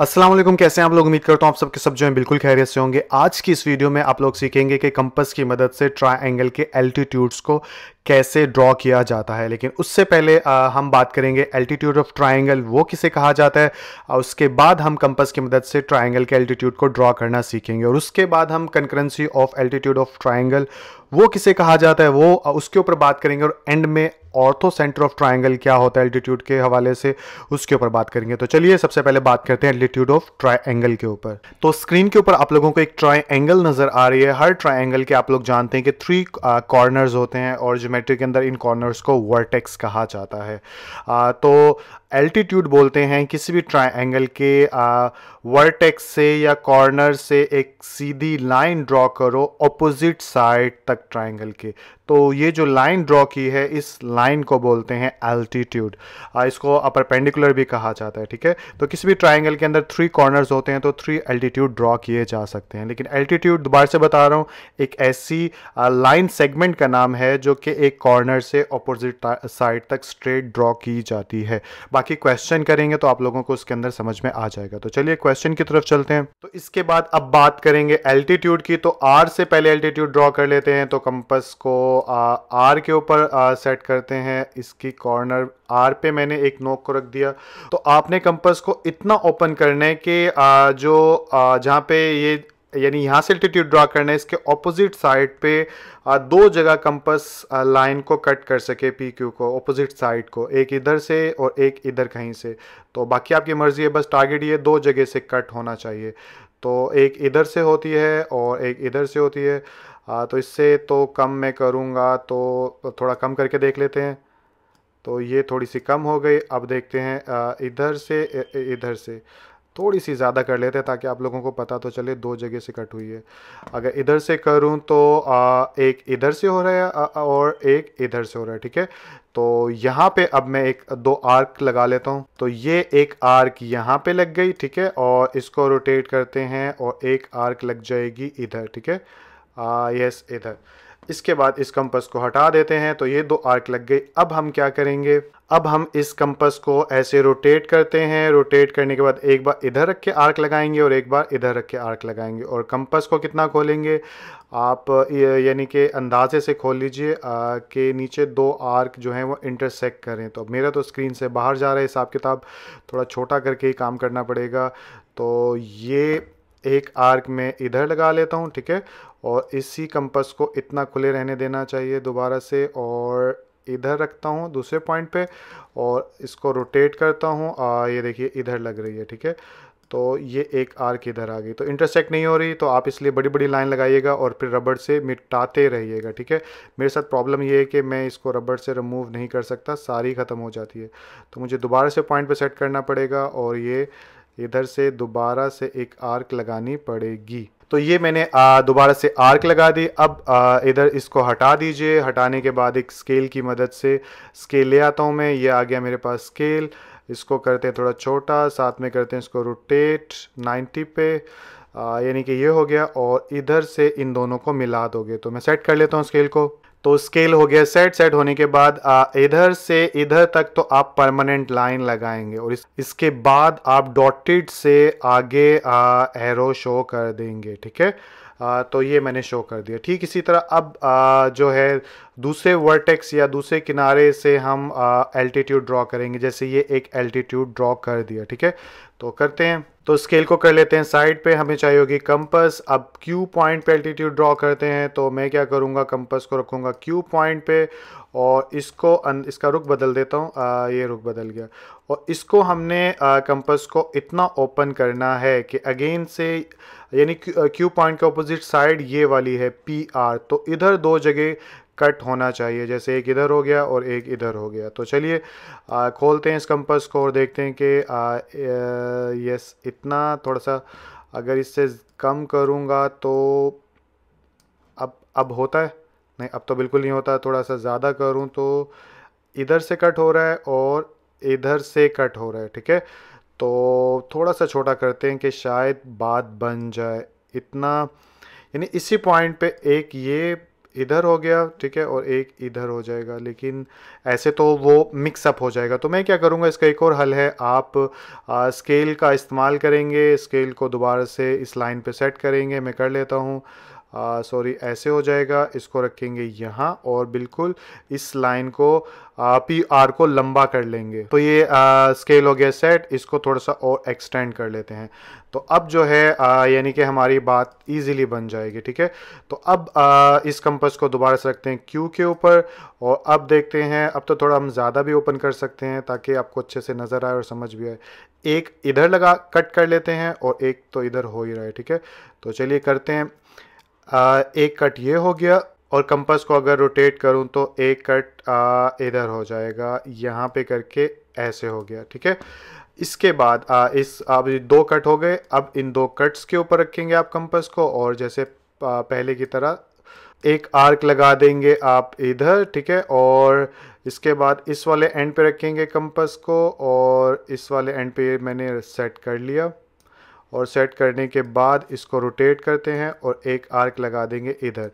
असलम कैसे हैं आप लोग उम्मीद करता हूँ आप सबके सब जो हैं बिल्कुल खैरियत से होंगे आज की इस वीडियो में आप लोग सीखेंगे कि कंपस की मदद से ट्रायंगल के एल्टीट्यूड्स को कैसे ड्रॉ किया जाता है लेकिन उससे पहले आ, हम बात करेंगे एल्टीट्यूड ऑफ ट्राइंगल वो किसे कहा जाता है और उसके बाद हम कंपस की मदद से ट्राइंगल के एल्टीट्यूड को ड्रॉ करना सीखेंगे और उसके बाद हम concurrency of altitude of triangle वो किसे कहा जाता है वो उसके ऊपर बात करेंगे और एंड में ऑर्थो सेंटर ऑफ ट्राइंगल क्या होता है एल्टीट्यूड के हवाले से उसके ऊपर बात करेंगे तो चलिए सबसे पहले बात करते हैं एल्टीट्यूड ऑफ ट्राइंगल के ऊपर तो स्क्रीन के ऊपर आप लोगों को एक ट्राइंगल नजर आ रही है हर ट्राइंगल के आप लोग जानते हैं कि थ्री कॉर्नर्स होते हैं और जो ज्योमेट्री के अंदर इन कॉर्नर्स को वर्टेक्स कहा जाता है आ, तो एल्टीट्यूड बोलते हैं किसी भी ट्राइंगल के वर्टेक्स से या कॉर्नर से एक सीधी लाइन ड्रॉ करो अपोजिट साइड तक ट्राइंगल के तो ये जो लाइन ड्रॉ की है इस लाइन को बोलते हैं एल्टीट्यूड इसको अपर पेंडिकुलर भी कहा जाता है ठीक है तो किसी भी ट्राइंगल के अंदर थ्री कॉर्नर्स होते हैं तो थ्री एल्टीट्यूड ड्रॉ किए जा सकते हैं लेकिन एल्टीट्यूड दोबारा से बता रहा हूँ एक ऐसी लाइन सेगमेंट का नाम है जो कि एक कॉर्नर से अपोजिट साइड तक स्ट्रेट ड्रॉ की जाती है बाकी क्वेश्चन करेंगे तो आप लोगों को उसके अंदर समझ में आ जाएगा तो चलिए क्वेश्चन की तरफ चलते हैं तो इसके बाद अब बात करेंगे एल्टीट्यूड की तो आर से पहले एल्टीट्यूड ड्रॉ कर लेते हैं तो कंपस को आर के ऊपर सेट करते हैं इसकी कॉर्नर आर पे मैंने एक नोक को रख दिया तो आपने कंपस को इतना ओपन करना है कि आ, जो जहाँ पे ये यानी यहाँ से एल्टीट्यूड ड्रा करना है इसके ऑपोजिट साइड पे दो जगह कंपस लाइन को कट कर सके पी क्यू को ऑपोजिट साइड को एक इधर से और एक इधर कहीं से तो बाकी आपकी मर्ज़ी है बस टारगेट ये दो जगह से कट होना चाहिए तो एक इधर से होती है और एक इधर से होती है हाँ, तो इससे तो कम मैं करूँगा तो थोड़ा कम करके देख लेते हैं तो ये थोड़ी सी कम हो गई अब देखते हैं इधर से इधर से थोड़ी सी ज़्यादा कर लेते हैं ताकि आप लोगों को पता तो चले दो जगह से कट हुई है अगर इधर से करूं तो एक इधर से हो रहा है और एक इधर से हो रहा है ठीक है तो यहाँ पे अब मैं एक दो आर्क लगा लेता हूँ तो ये एक आर्क यहाँ पे लग गई ठीक है और इसको रोटेट करते हैं और एक आर्क लग जाएगी इधर ठीक है यस ah, इधर इसके बाद इस कंपस को हटा देते हैं तो ये दो आर्क लग गई अब हम क्या करेंगे अब हम इस कंपस को ऐसे रोटेट करते हैं रोटेट करने के बाद एक बार इधर रख के आर्क लगाएंगे और एक बार इधर रख के आर्क लगाएंगे और कंपस को कितना खोलेंगे आप यानी कि अंदाजे से खोल लीजिए कि नीचे दो आर्क जो हैं वो इंटरसेक्ट करें तो मेरा तो स्क्रीन से बाहर जा रहा है हिसाब किताब थोड़ा छोटा करके ही काम करना पड़ेगा तो ये एक आर्क में इधर लगा लेता हूँ ठीक है और इसी कंपस को इतना खुले रहने देना चाहिए दोबारा से और इधर रखता हूँ दूसरे पॉइंट पे और इसको रोटेट करता हूँ ये देखिए इधर लग रही है ठीक है तो ये एक आर की इधर आ गई तो इंटरसेक्ट नहीं हो रही तो आप इसलिए बड़ी बड़ी लाइन लगाइएगा और फिर रबड़ से मिटाते रहिएगा ठीक है मेरे साथ प्रॉब्लम ये है कि मैं इसको रबड़ से रिमूव नहीं कर सकता सारी ख़त्म हो जाती है तो मुझे दोबारा से पॉइंट पे सेट करना पड़ेगा और ये इधर से दोबारा से एक आर्क लगानी पड़ेगी तो ये मैंने दोबारा से आर्क लगा दी अब इधर इसको हटा दीजिए हटाने के बाद एक स्केल की मदद से स्केल ले आता हूँ मैं ये आ गया मेरे पास स्केल इसको करते हैं थोड़ा छोटा साथ में करते हैं इसको रोटेट 90 पे यानी कि ये हो गया और इधर से इन दोनों को मिला दोगे तो मैं सेट कर लेता हूँ स्केल को तो स्केल हो गया सेट सेट होने के बाद आ, इधर से इधर तक तो आप परमानेंट लाइन लगाएंगे और इस, इसके बाद आप डॉटेड से आगे आ, एरो शो कर देंगे ठीक है तो ये मैंने शो कर दिया ठीक इसी तरह अब आ, जो है दूसरे वर्टेक्स या दूसरे किनारे से हम एल्टीट्यूड ड्रॉ करेंगे जैसे ये एक एल्टीट्यूड ड्रॉ कर दिया ठीक है तो करते हैं तो स्केल को कर लेते हैं साइड पे हमें चाहिए होगी कंपस अब क्यू पॉइंट पे एल्टीट्यूड ड्रॉ करते हैं तो मैं क्या करूँगा कंपस को रखूँगा क्यू पॉइंट पे और इसको अन, इसका रुख बदल देता हूँ ये रुख बदल गया और इसको हमने कंपस को इतना ओपन करना है कि अगेन से यानी क्यू पॉइंट के ऑपोजिट साइड ये वाली है पी आर तो इधर दो जगह कट होना चाहिए जैसे एक इधर हो गया और एक इधर हो गया तो चलिए खोलते हैं इस कंपस को और देखते हैं कि यस इतना थोड़ा सा अगर इससे कम करूँगा तो अब अब होता है नहीं अब तो बिल्कुल नहीं होता थोड़ा सा ज़्यादा करूँ तो इधर से कट हो रहा है और इधर से कट हो रहा है ठीक है तो थोड़ा सा छोटा करते हैं कि शायद बात बन जाए इतना यानी इसी पॉइंट पे एक ये इधर हो गया ठीक है और एक इधर हो जाएगा लेकिन ऐसे तो वो मिक्सअप हो जाएगा तो मैं क्या करूँगा इसका एक और हल है आप आ, स्केल का इस्तेमाल करेंगे स्केल को दोबारा से इस लाइन पे सेट करेंगे मैं कर लेता हूँ सॉरी ऐसे हो जाएगा इसको रखेंगे यहाँ और बिल्कुल इस लाइन को पी आर को लंबा कर लेंगे तो ये आ, स्केल हो गया सेट इसको थोड़ा सा और एक्सटेंड कर लेते हैं तो अब जो है यानी कि हमारी बात इजीली बन जाएगी ठीक है तो अब आ, इस कंपस को दोबारा से रखते हैं क्यू के ऊपर और अब देखते हैं अब तो थोड़ा हम ज़्यादा भी ओपन कर सकते हैं ताकि आपको अच्छे से नज़र आए और समझ भी आए एक इधर लगा कट कर लेते हैं और एक तो इधर हो ही रहा है ठीक है तो चलिए करते हैं आ, एक कट ये हो गया और कंपास को अगर रोटेट करूँ तो एक कट इधर हो जाएगा यहाँ पे करके ऐसे हो गया ठीक है इसके बाद आ, इस अब दो कट हो गए अब इन दो कट्स के ऊपर रखेंगे आप कंपास को और जैसे पहले की तरह एक आर्क लगा देंगे आप इधर ठीक है और इसके बाद इस वाले एंड पे रखेंगे कंपास को और इस वाले एंड पे मैंने सेट कर लिया और सेट करने के बाद इसको रोटेट करते हैं और एक आर्क लगा देंगे इधर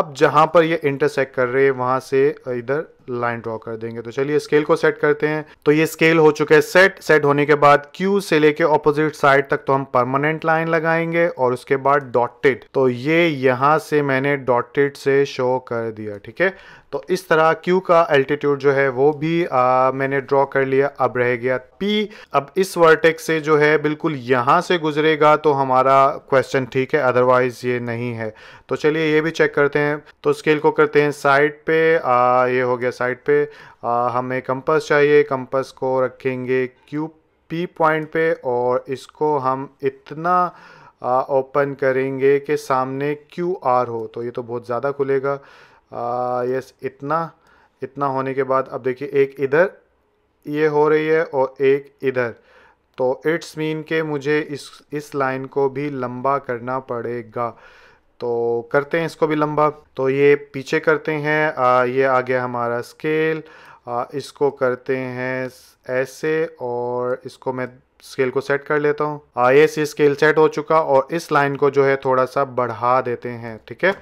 अब जहाँ पर ये इंटरसेक्ट कर रहे हैं वहाँ से इधर लाइन ड्रॉ कर देंगे तो चलिए स्केल को सेट करते हैं तो ये स्केल हो चुका है सेट सेट होने के बाद क्यू से लेके ऑपोजिट साइड तक तो हम परमानेंट लाइन लगाएंगे और उसके बाद डॉटेड तो ये यहां से मैंने डॉटेड से शो कर दिया ठीक है तो इस तरह क्यू का एल्टीट्यूड जो है वो भी आ, मैंने ड्रॉ कर लिया अब रह गया पी अब इस वर्टेक से जो है बिल्कुल यहां से गुजरेगा तो हमारा क्वेश्चन ठीक है अदरवाइज ये नहीं है तो चलिए ये भी चेक करते हैं तो स्केल को करते हैं साइड पे आ, ये हो गया साइड पे आ, हमें कंपास चाहिए कंपास को रखेंगे क्यू पी पॉइंट पे और इसको हम इतना ओपन करेंगे कि सामने क्यू आर हो तो ये तो बहुत ज़्यादा खुलेगा यस इतना इतना होने के बाद अब देखिए एक इधर ये हो रही है और एक इधर तो इट्स मीन के मुझे इस इस लाइन को भी लंबा करना पड़ेगा तो करते हैं इसको भी लंबा तो ये पीछे करते हैं आ, ये आ गया हमारा स्केल आ, इसको करते हैं ऐसे और इसको मैं स्केल को सेट कर लेता हूँ आई एस स्केल सेट हो चुका और इस लाइन को जो है थोड़ा सा बढ़ा देते हैं ठीक है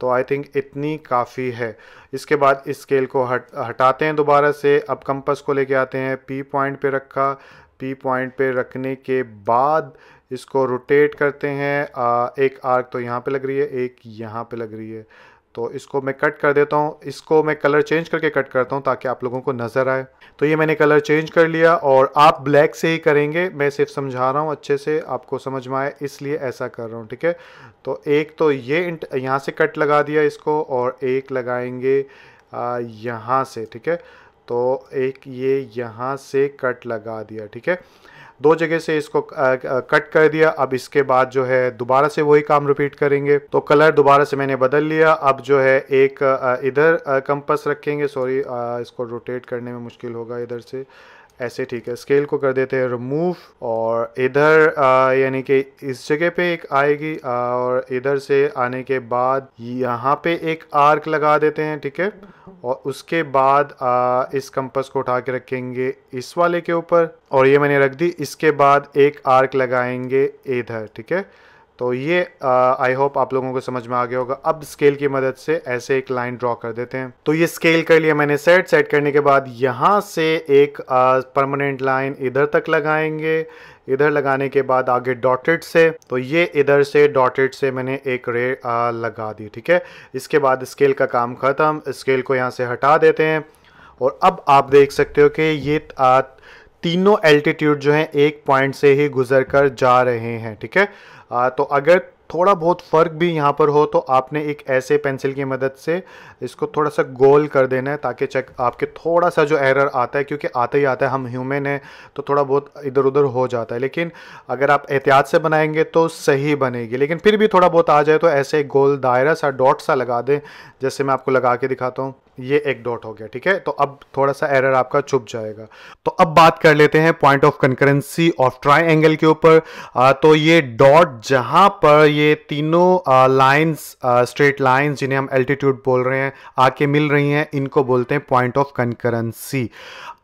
तो आई थिंक इतनी काफ़ी है इसके बाद इस स्केल को हट हटाते हैं दोबारा से अब कंपस को लेके आते हैं पी पॉइंट पे रखा पी पॉइंट पे रखने के बाद इसको रोटेट करते हैं एक आर्क तो यहाँ पे लग रही है एक यहाँ पे लग रही है तो इसको मैं कट कर देता हूँ इसको मैं कलर चेंज करके कट करता हूँ ताकि आप लोगों को नज़र आए तो ये मैंने कलर चेंज कर लिया और आप ब्लैक से ही करेंगे मैं सिर्फ समझा रहा हूँ अच्छे से आपको समझ में आए इसलिए ऐसा कर रहा हूँ ठीक है तो एक तो ये यहाँ से कट लगा दिया इसको और एक लगाएंगे यहाँ से ठीक है तो एक ये यहाँ से कट लगा दिया ठीक है दो जगह से इसको कट कर दिया अब इसके बाद जो है दोबारा से वही काम रिपीट करेंगे तो कलर दोबारा से मैंने बदल लिया अब जो है एक इधर कंपस रखेंगे सॉरी इसको रोटेट करने में मुश्किल होगा इधर से ऐसे ठीक है स्केल को कर देते हैं रिमूव और इधर यानी कि इस जगह पे एक आएगी और इधर से आने के बाद यहाँ पे एक आर्क लगा देते हैं ठीक है और उसके बाद आ, इस कंपस को उठा के रखेंगे इस वाले के ऊपर और ये मैंने रख दी इसके बाद एक आर्क लगाएंगे इधर ठीक है तो ये आई uh, होप आप लोगों को समझ में आ गया होगा अब स्केल की मदद से ऐसे एक लाइन ड्रॉ कर देते हैं तो ये स्केल कर लिया मैंने सेट सेट करने के बाद यहाँ से एक परमानेंट uh, लाइन इधर तक लगाएंगे इधर लगाने के बाद आगे डॉटेड से तो ये इधर से डॉटेड से मैंने एक रे आ, uh, लगा दी ठीक है इसके बाद स्केल का काम ख़त्म स्केल को यहाँ से हटा देते हैं और अब आप देख सकते हो कि ये आ, तीनों एल्टीट्यूड जो हैं एक पॉइंट से ही गुजर कर जा रहे हैं ठीक है तो अगर थोड़ा बहुत फ़र्क भी यहाँ पर हो तो आपने एक ऐसे पेंसिल की मदद से इसको थोड़ा सा गोल कर देना है ताकि चेक आपके थोड़ा सा जो एरर आता है क्योंकि आता ही आता है हम ह्यूमन हैं तो थोड़ा बहुत इधर उधर हो जाता है लेकिन अगर आप एहतियात से बनाएंगे तो सही बनेगी लेकिन फिर भी थोड़ा बहुत आ जाए तो ऐसे गोल दायरा सा डॉट सा लगा दें जैसे मैं आपको लगा के दिखाता हूँ ये एक डॉट हो गया ठीक है तो अब थोड़ा सा एरर आपका छुप जाएगा तो अब बात कर लेते हैं point of concurrency of triangle के ऊपर तो ये डॉट जहां पर ये तीनों लाइंस स्ट्रेट लाइंस जिन्हें हम एल्टीट्यूड बोल रहे हैं आके मिल रही हैं इनको बोलते हैं पॉइंट ऑफ कंकरेंसी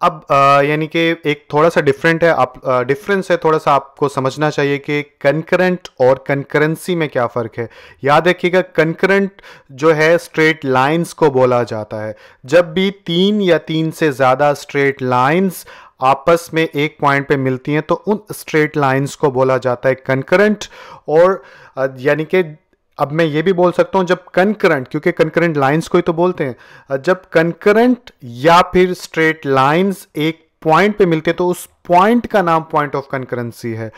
अब यानी कि एक थोड़ा सा डिफरेंट है आप डिफरेंस है थोड़ा सा आपको समझना चाहिए कि कंकरेंट और कंकरेंसी में क्या फ़र्क है याद रखिएगा कंकरेंट जो है स्ट्रेट लाइंस को बोला जाता है है जब भी तीन या तीन से ज़्यादा स्ट्रेट लाइंस आपस में एक पॉइंट पे मिलती हैं तो उन स्ट्रेट लाइंस को बोला जाता है कंकरेंट और यानी कि अब मैं ये भी बोल सकता हूँ जब कंकरेंट क्योंकि कंकरेंट लाइंस को ही तो बोलते हैं जब कंकरेंट या फिर स्ट्रेट लाइंस एक पॉइंट पे मिलते हैं तो उस पॉइंट का नाम पॉइंट ऑफ कंकरेंसी है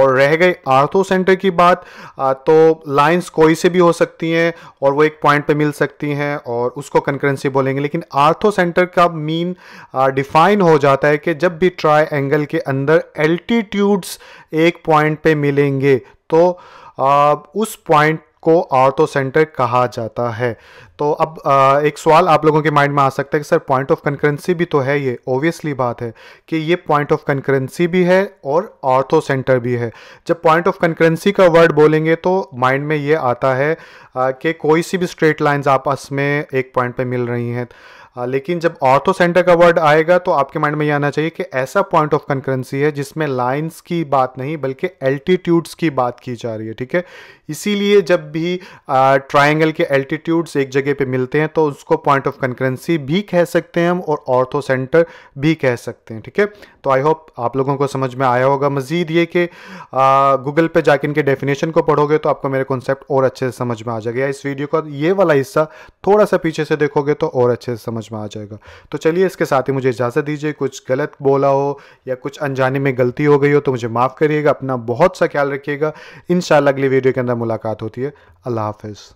और रह गई आर्थो सेंटर की बात तो लाइंस कोई से भी हो सकती हैं और वो एक पॉइंट पे मिल सकती हैं और उसको कंकरेंसी बोलेंगे लेकिन आर्थो सेंटर का मीन डिफाइन हो जाता है कि जब भी ट्राई एंगल के अंदर एल्टीट्यूड्स एक पॉइंट पे मिलेंगे तो आ, उस पॉइंट को ऑर्थो सेंटर कहा जाता है तो अब आ, एक सवाल आप लोगों के माइंड में आ सकता है कि सर पॉइंट ऑफ कंकरेंसी भी तो है ये ओबियसली बात है कि ये पॉइंट ऑफ कंकरेंसी भी है और ऑर्थो सेंटर भी है जब पॉइंट ऑफ कंकरेंसी का वर्ड बोलेंगे तो माइंड में ये आता है कि कोई सी भी स्ट्रेट लाइंस आपस में एक पॉइंट पे मिल रही हैं हाँ, लेकिन जब ऑर्थो सेंटर का वर्ड आएगा तो आपके माइंड में ये आना चाहिए कि ऐसा पॉइंट ऑफ कंकरेंसी है जिसमें लाइन्स की बात नहीं बल्कि एल्टीट्यूड्स की बात की जा रही है ठीक है इसीलिए जब भी ट्राइंगल के एल्टीट्यूड्स एक जगह पे मिलते हैं तो उसको पॉइंट ऑफ कंकरेंसी भी कह सकते हैं हम और ऑर्थो सेंटर भी कह सकते हैं ठीक है तो आई होप आप लोगों को समझ में आया होगा मज़ीद ये कि गूगल पर जाके इनके डेफिनेशन को पढ़ोगे तो आपको मेरे कॉन्सेप्ट और अच्छे से समझ में आ जाएगा इस वीडियो का ये वाला हिस्सा थोड़ा सा पीछे से देखोगे तो और अच्छे से समझ समझ में आ जाएगा तो चलिए इसके साथ ही मुझे इजाज़त दीजिए कुछ गलत बोला हो या कुछ अनजाने में गलती हो गई हो तो मुझे माफ़ करिएगा अपना बहुत सा ख्याल रखिएगा इन अगली वीडियो के अंदर मुलाकात होती है अल्लाह हाफिज़